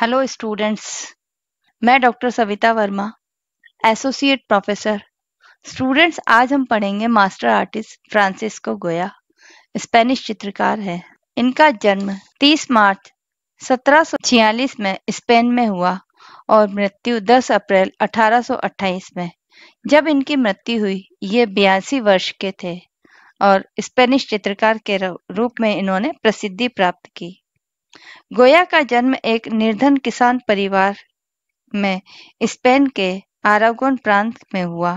Hello students मैं doctor Savita Verma associate professor students आज हम पढ़ेंगे master artist Francisco Goya Spanish चित्रकार है इनका जन्म 30 मार्च 1746 में स्पेन में हुआ और मृत्यु 10 अप्रैल 1828 में जब इनकी मृत्यु हुई ये बयासी वर्ष के थे और स्पेनिश चित्रकार के रूप में इन्होंने प्रसिद्धि प्राप्त की गोया का जन्म एक निर्धन किसान परिवार में स्पेन के आरागोन प्रांत में हुआ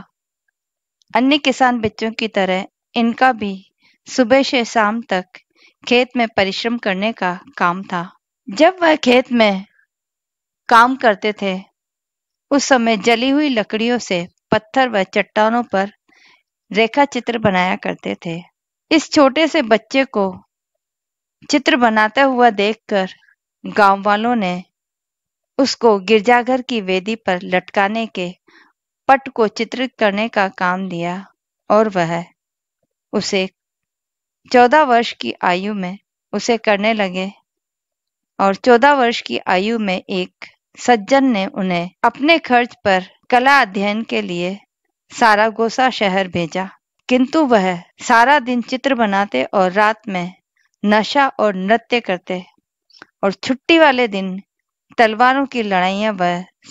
अन्य किसान बच्चों की तरह इनका भी सुबह से शाम तक खेत में परिश्रम करने का काम था जब वह खेत में काम करते थे उस समय जली हुई लकड़ियों से पत्थर व चट्टानों पर रेखा चित्र बनाया करते थे इस छोटे से बच्चे को चित्र बनाता हुआ देखकर गांव वालों ने उसको गिरजाघर की वेदी पर लटकाने के पट को चित्रित करने का काम दिया और वह उसे चौदह वर्ष की आयु में उसे करने लगे और चौदह वर्ष की आयु में एक सज्जन ने उन्हें अपने खर्च पर कला अध्ययन के लिए सारागोसा शहर भेजा किंतु वह सारा दिन चित्र बनाते और रात में नशा और नृत्य करते और छुट्टी वाले दिन तलवारों की लड़ाइयां व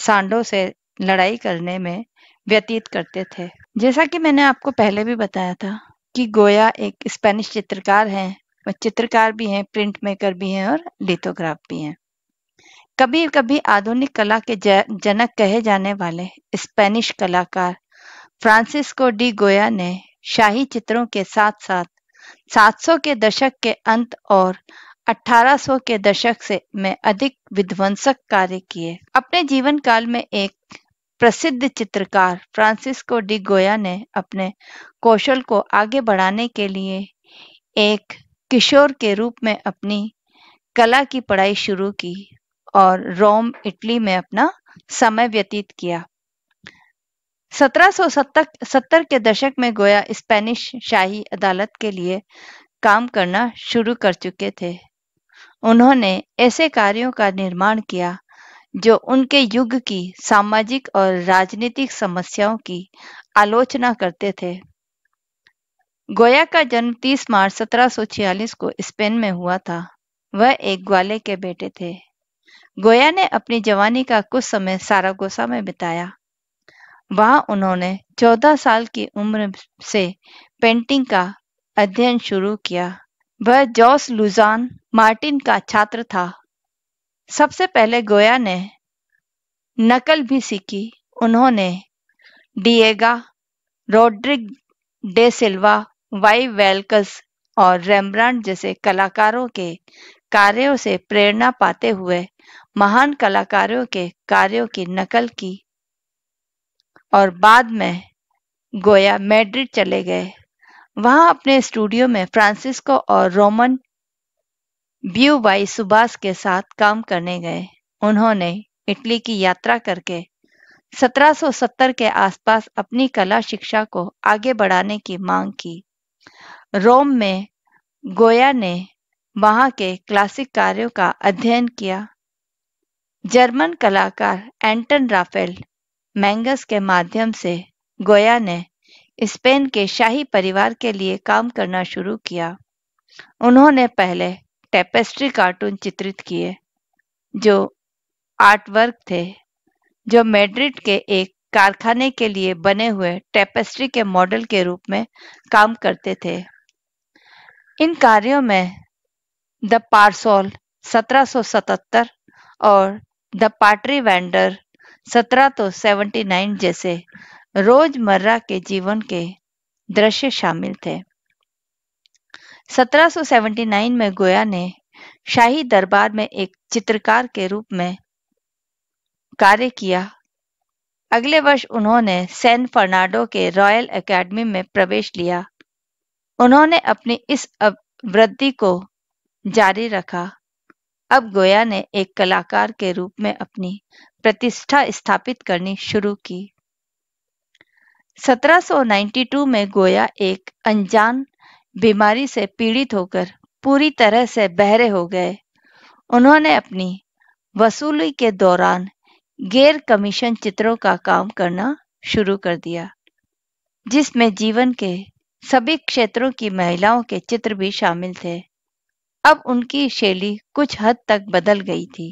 सांडों से लड़ाई करने में व्यतीत करते थे जैसा कि मैंने आपको पहले भी बताया था कि गोया एक स्पेनिश चित्रकार हैं वह चित्रकार भी हैं प्रिंट मेकर भी हैं और लिथोग्राफ भी हैं कभी कभी आधुनिक कला के जनक कहे जाने वाले स्पेनिश कलाकार फ्रांसिस्को डी गोया ने शाही चित्रों के साथ साथ 700 के दशक के अंत और 1800 के दशक से में अधिक विध्वंसक कार्य किए अपने जीवन काल में एक प्रसिद्ध चित्रकार फ्रांसिस्को डी गोया ने अपने कौशल को आगे बढ़ाने के लिए एक किशोर के रूप में अपनी कला की पढ़ाई शुरू की और रोम इटली में अपना समय व्यतीत किया सत्रह सत्तर के दशक में गोया स्पेनिश शाही अदालत के लिए काम करना शुरू कर चुके थे उन्होंने ऐसे कार्यों का निर्माण किया जो उनके युग की सामाजिक और राजनीतिक समस्याओं की आलोचना करते थे गोया का जन्म 30 मार्च 1746 को स्पेन में हुआ था वह एक ग्वाले के बेटे थे गोया ने अपनी जवानी का कुछ समय सारागोसा में बिताया वहां उन्होंने 14 साल की उम्र से पेंटिंग का अध्ययन शुरू किया वह जॉस लुजान मार्टिन का छात्र था सबसे पहले गोया ने नकल भी सीखी उन्होंने Diego Rodriguez de Silva y Velazquez और रेम्ब्रांड जैसे कलाकारों के कार्यों से प्रेरणा पाते हुए महान कलाकारों के कार्यों की नकल की और बाद में गोया मैड्रिड चले गए वहां अपने स्टूडियो में फ्रांसिस्को और रोमन बाई सुबास के साथ काम करने गए उन्होंने इटली की यात्रा करके 1770 के आसपास अपनी कला शिक्षा को आगे बढ़ाने की मांग की रोम में गोया ने वहां के क्लासिक कार्यों का अध्ययन किया जर्मन कलाकार एंटन राफेल मैंगस के माध्यम से गोया ने स्पेन के शाही परिवार के लिए काम करना शुरू किया उन्होंने पहले टेपेस्ट्री कार्टून चित्रित किए जो आर्टवर्क थे जो मेड्रिड के एक कारखाने के लिए बने हुए टेपेस्ट्री के मॉडल के रूप में काम करते थे इन कार्यों में द पार्सोल 1777 और द पाटरी वेंडर सत्रह तो सेवेंटी नाइन जैसे रोजमर्रा के जीवन के दृश्य शामिल थे 1779 में गोया ने शाही दरबार में एक चित्रकार के रूप में कार्य किया अगले वर्ष उन्होंने सैन फर्नाडो के रॉयल एकेडमी में प्रवेश लिया उन्होंने अपनी इस वृद्धि को जारी रखा अब गोया ने एक कलाकार के रूप में अपनी प्रतिष्ठा स्थापित करनी शुरू की 1792 में गोया एक अनजान बीमारी से पीड़ित होकर पूरी तरह से बहरे हो गए उन्होंने अपनी वसूली के दौरान गैर कमीशन चित्रों का काम करना शुरू कर दिया जिसमें जीवन के सभी क्षेत्रों की महिलाओं के चित्र भी शामिल थे अब उनकी शैली कुछ हद तक बदल गई थी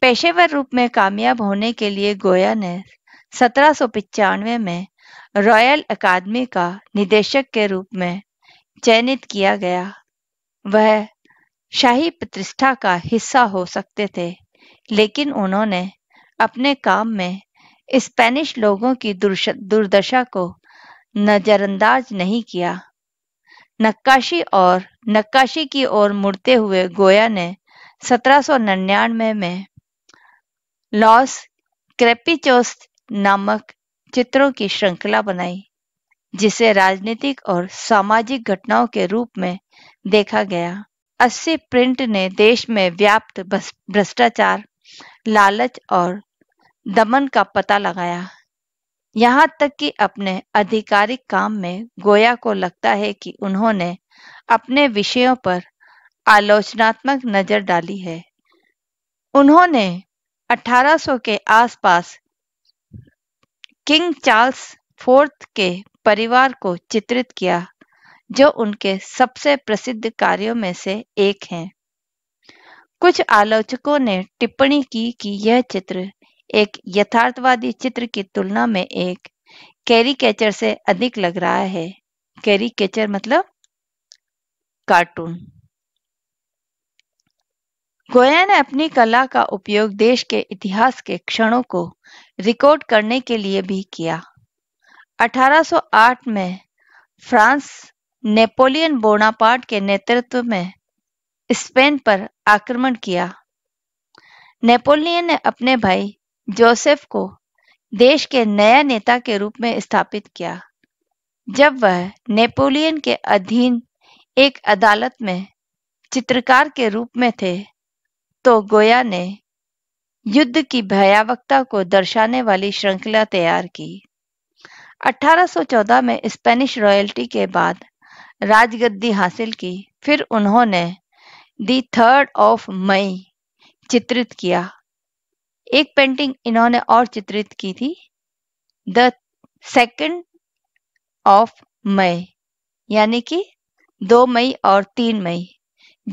पेशेवर रूप में कामयाब होने के लिए गोया ने सत्रह में रॉयल अकादमी का निदेशक के रूप में चयनित किया गया वह शाही प्रतिष्ठा का हिस्सा हो सकते थे लेकिन उन्होंने अपने काम में स्पेनिश लोगों की दुर्दशा को नज़रअंदाज नहीं किया नक्काशी और नक्काशी की ओर मुड़ते हुए गोया ने 1799 में लॉस क्रेपिचोस नामक चित्रों की श्रृंखला बनाई जिसे राजनीतिक और सामाजिक घटनाओं के रूप में देखा गया अस्सी प्रिंट ने देश में व्याप्त भ्रष्टाचार लालच और दमन का पता लगाया यहाँ तक कि अपने आधिकारिक काम में गोया को लगता है कि उन्होंने अपने विषयों पर आलोचनात्मक नजर डाली है उन्होंने 1800 के आसपास किंग चार्ल्स फोर्थ के परिवार को चित्रित किया जो उनके सबसे प्रसिद्ध कार्यों में से एक हैं। कुछ आलोचकों ने टिप्पणी की कि यह चित्र एक यथार्थवादी चित्र की तुलना में एक कैरी कैचर से अधिक लग रहा है कैरी कैचर मतलब कार्टून गोया ने अपनी कला का उपयोग देश के इतिहास के क्षणों को रिकॉर्ड करने के लिए भी किया 1808 में फ्रांस नेपोलियन बोनापार्ट के नेतृत्व में स्पेन पर आक्रमण किया नेपोलियन ने अपने भाई जोसेफ को देश के नया नेता के रूप में स्थापित किया जब वह नेपोलियन के अधीन एक अदालत में चित्रकार के रूप में थे तो गोया ने युद्ध की भयावकता को दर्शाने वाली श्रृंखला तैयार की 1814 में स्पेनिश रॉयल्टी के बाद राजगद्दी हासिल की फिर उन्होंने दी थर्ड ऑफ मई चित्रित किया एक पेंटिंग इन्होंने और चित्रित की थी द सेकेंड ऑफ मई यानी कि दो मई और तीन मई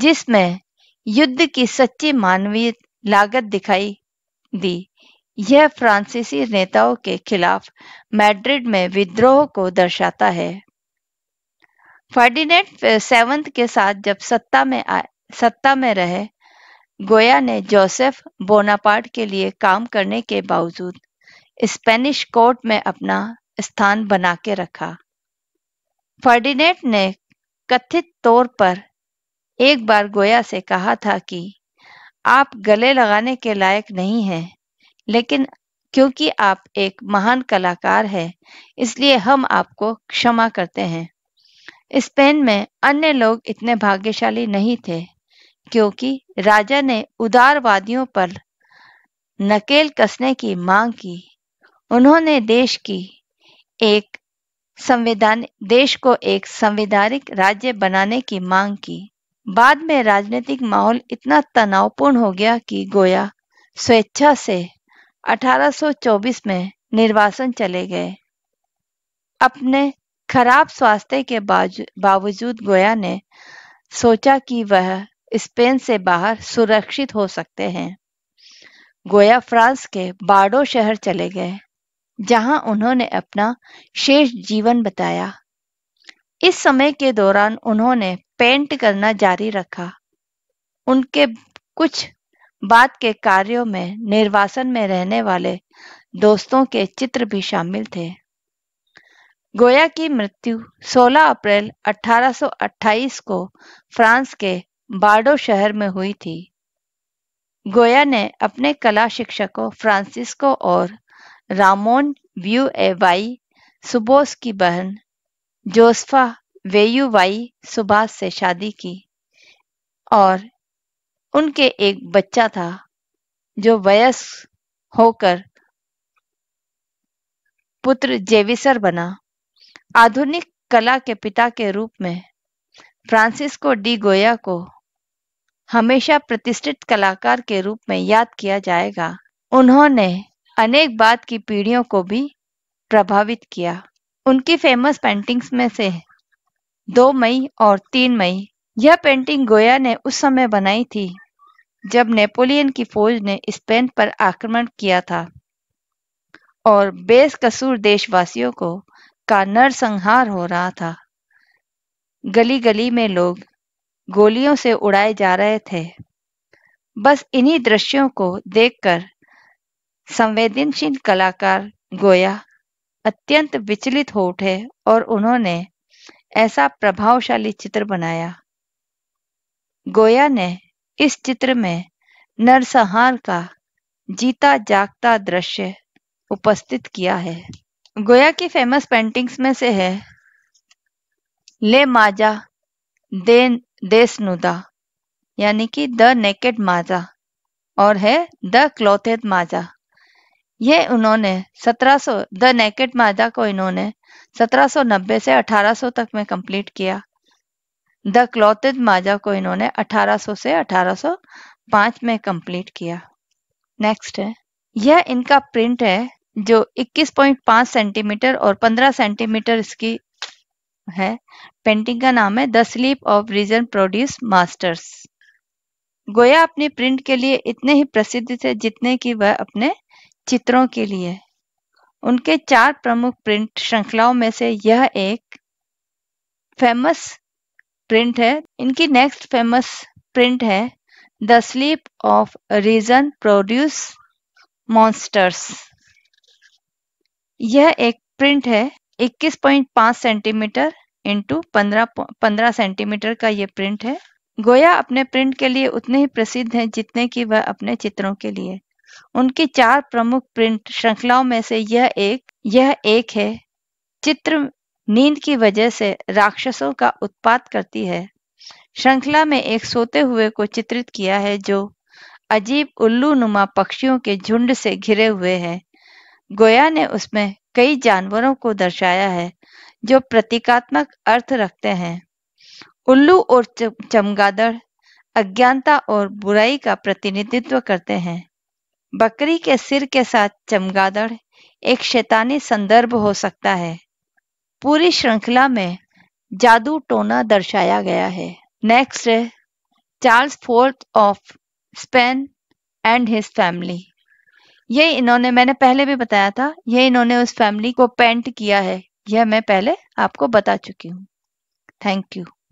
जिसमें युद्ध की सच्ची मानवीय लागत दिखाई दी यह फ्रांसीसी नेताओं के खिलाफ मैड्रिड में विद्रोह को दर्शाता है फर्डिनेट सेवंथ के साथ जब सत्ता में आए सत्ता में रहे गोया ने जोसेफ बोनापार्ट के लिए काम करने के बावजूद स्पेनिश कोर्ट में अपना स्थान बना के रखा फर्डिनेट ने कथित तौर पर एक बार गोया से कहा था कि आप गले लगाने के लायक नहीं हैं लेकिन क्योंकि आप एक महान कलाकार हैं इसलिए हम आपको क्षमा करते हैं स्पेन में अन्य लोग इतने भाग्यशाली नहीं थे क्योंकि राजा ने उदारवादियों पर नकेल कसने की मांग की उन्होंने देश की एक संविधान देश को एक संवैधानिक राज्य बनाने की मांग की बाद में राजनीतिक माहौल इतना तनावपूर्ण हो गया कि गोया स्वेच्छा से 1824 में निर्वासन चले गए अपने खराब स्वास्थ्य के बावजूद गोया ने सोचा कि वह स्पेन से बाहर सुरक्षित हो सकते हैं गोया फ्रांस के बाडो शहर चले गए जहां उन्होंने अपना शेष जीवन बताया इस समय के दौरान उन्होंने पेंट करना जारी रखा उनके कुछ बाद के कार्यों में निर्वासन में रहने वाले दोस्तों के चित्र भी शामिल थे गोया की मृत्यु 16 अप्रैल 1828 को फ्रांस के बार्डो शहर में हुई थी गोया ने अपने कला शिक्षकों फ्रांसिस्को और रामोन व्यू एवाई सुबोस की बहन जोसफा वेयुवाई सुभाष से शादी की और उनके एक बच्चा था जो वयस्क होकर पुत्र जेविसर बना आधुनिक कला के पिता के रूप में फ्रांसिस्को डी गोया को हमेशा प्रतिष्ठित कलाकार के रूप में याद किया जाएगा उन्होंने अनेक बाद की पीढ़ियों को भी प्रभावित किया उनकी फेमस पेंटिंग्स में से दो मई और तीन मई यह पेंटिंग गोया ने उस समय बनाई थी जब नेपोलियन की फौज ने स्पेन पर आक्रमण किया था और बेस कसूर देशवासियों को का नरसंहार हो रहा था गली गली में लोग गोलियों से उड़ाए जा रहे थे बस इन्हीं दृश्यों को देखकर संवेदनशील कलाकार गोया अत्यंत विचलित हो उठे और उन्होंने ऐसा प्रभावशाली चित्र बनाया गोया ने इस चित्र में नरसंहार का जीता जागता दृश्य उपस्थित किया है गोया की फेमस पेंटिंग्स में से है ले माजा दे देसनुदा यानी कि द नेकेड माजा और है द क्लोथेड माजा ये उन्होंने 1700 द नेकेड माजा को इन्होंने 1790 से 1800 तक में कंप्लीट किया द क्लोथेड माजा को इन्होंने 1800 से 1805 में कंप्लीट किया नेक्स्ट है यह इनका प्रिंट है जो 21.5 सेंटीमीटर और 15 सेंटीमीटर इसकी है पेंटिंग का नाम है the sleep of reason produces monsters Goya अपने प्रिंट के लिए इतने ही प्रसिद्ध थे जितने कि वह अपने चित्रों के लिए उनके चार प्रमुख प्रिंट श्रृंखलाओं में से यह एक फेमस प्रिंट है इनकी नेक्स्ट फेमस प्रिंट है the sleep of reason produces monsters यह एक प्रिंट है 21.5 सेंटीमीटर इंटू पंद्रह सेंटीमीटर का ये प्रिंट है गोया अपने प्रिंट के लिए उतने ही प्रसिद्ध हैं जितने कि वह अपने चित्रों के लिए उनकी चार प्रमुख प्रिंट श्रृंखलाओं में से यह एक यह एक है चित्र नींद की वजह से राक्षसों का उत्पात करती है श्रृंखला में एक सोते हुए को चित्रित किया है जो अजीब उल्लू नुमा पक्षियों के झुंड से घिरे हुए हैं गोया ने उसमें कई जानवरों को दर्शाया है जो प्रतीकात्मक अर्थ रखते हैं उल्लू और चमगादड़ अज्ञानता और बुराई का प्रतिनिधित्व करते हैं बकरी के सिर के साथ चमगादड़ एक शैतानी संदर्भ हो सकता है पूरी श्रृंखला में जादू टोना दर्शाया गया है नेक्स्ट है Charles fourth of Spain and his family ये इन्होंने मैंने पहले भी बताया था ये इन्होंने उस फैमिली को पेंट किया है यह मैं पहले आपको बता चुकी हूँ थैंक यू